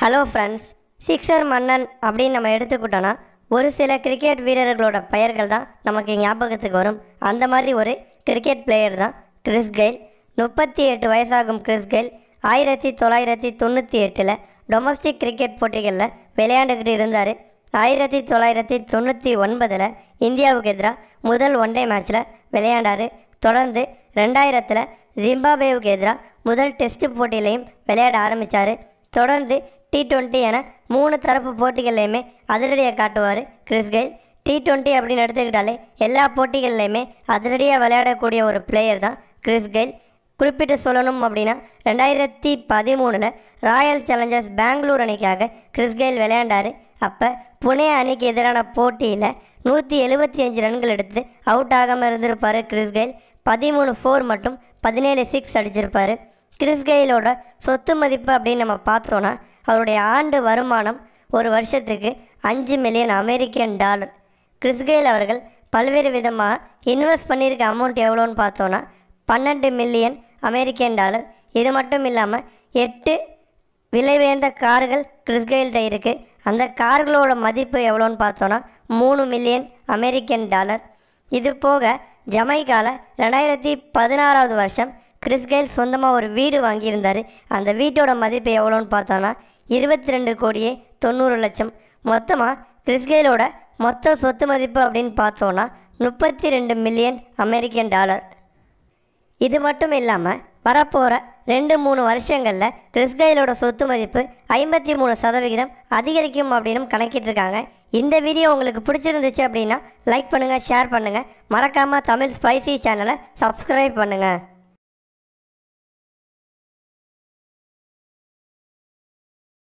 hello friends sixer மன்னன் அப்படின்னு நம்ம எடுத்துக்கிட்டோன்னா ஒரு சில கிரிக்கெட் வீரர்களோட பெயர்கள் தான் நமக்கு ஞாபகத்துக்கு வரும் அந்த மாதிரி ஒரு கிரிக்கெட் பிளேயர் தான் கிறிஸ் கெயில் முப்பத்தி எட்டு வயசாகும் கிறிஸ் கெயில் ஆயிரத்தி தொள்ளாயிரத்தி தொண்ணூற்றி எட்டில் டொமஸ்டிக் கிரிக்கெட் போட்டிகளில் விளையாண்டுக்கிட்டு இருந்தார் ஆயிரத்தி தொள்ளாயிரத்தி தொண்ணூற்றி ஒன்பதில் இந்தியாவுக்கு எதிராக முதல் ஒன்டே மேட்ச்சில் விளையாண்டார் தொடர்ந்து ரெண்டாயிரத்தில் ஜிம்பாபேவுக்கு எதிராக முதல் டெஸ்ட் போட்டியிலையும் விளையாட ஆரம்பித்தார் தொடர்ந்து டி ட்வெண்ட்டி என மூணு தரப்பு போட்டிகள்லையுமே அதிரடியாக காட்டுவார் கிறிஸ் கெயில் டி டுவெண்ட்டி அப்படின்னு எடுத்துக்கிட்டாலே எல்லா போட்டிகள்லையுமே அதிரடியாக விளையாடக்கூடிய ஒரு பிளேயர் தான் கிறிஸ் கெயில் குறிப்பிட்டு சொல்லணும் அப்படின்னா ரெண்டாயிரத்தி பதிமூணில் ராயல் சேலஞ்சர்ஸ் பெங்களூர் அணிக்காக கிறிஸ் கெயில் விளையாண்டார் அப்போ புனே அணிக்கு எதிரான போட்டியில் நூற்றி எழுபத்தி அஞ்சு ரன்கள் எடுத்து அவுட் ஆகாமல் இருந்திருப்பார் கிறிஸ் கெயில் பதிமூணு ஃபோர் மற்றும் பதினேழு சிக்ஸ் அடிச்சிருப்பார் கிறிஸ் கெயிலோட சொத்து மதிப்பு அப்படின்னு நம்ம பார்த்தோன்னா அவருடைய ஆண்டு வருமானம் ஒரு வருஷத்துக்கு அஞ்சு மில்லியன் அமெரிக்கன் டாலர் கிறிஸ்கேல் அவர்கள் பல்வேறு விதமாக இன்வெஸ்ட் பண்ணியிருக்க அமௌண்ட் எவ்வளோன்னு பார்த்தோன்னா பன்னெண்டு மில்லியன் அமெரிக்கன் டாலர் இது மட்டும் இல்லாமல் எட்டு விலை உயர்ந்த கார்கள் கிறிஸ்கெயில்கிட்ட இருக்குது அந்த கார்களோட மதிப்பு எவ்வளோன்னு பார்த்தோன்னா மூணு மில்லியன் அமெரிக்கன் டாலர் இது போக ஜமைக்காவில் ரெண்டாயிரத்தி பதினாறாவது வருஷம் கிறிஸ்கெயில் சொந்தமாக ஒரு வீடு வாங்கியிருந்தார் அந்த வீட்டோட மதிப்பு எவ்வளோன்னு பார்த்தோன்னா இருபத்தி ரெண்டு கோடியே தொண்ணூறு லட்சம் மொத்தமாக கிறிஸ்கேலோட மொத்த சொத்து மதிப்பு அப்படின்னு பார்த்தோன்னா முப்பத்தி ரெண்டு மில்லியன் அமெரிக்கன் டாலர் இது மட்டும் இல்லாமல் வரப்போகிற ரெண்டு மூணு வருஷங்களில் கிறிஸ்கைலோட சொத்து மதிப்பு ஐம்பத்தி மூணு சதவிகிதம் அதிகரிக்கும் அப்படின்னு கணக்கிட்டிருக்காங்க இந்த வீடியோ உங்களுக்கு பிடிச்சிருந்துச்சு அப்படின்னா லைக் பண்ணுங்கள் ஷேர் பண்ணுங்கள் மறக்காமல் தமிழ் ஸ்பைசி சேனலை சப்ஸ்கிரைப் பண்ணுங்கள்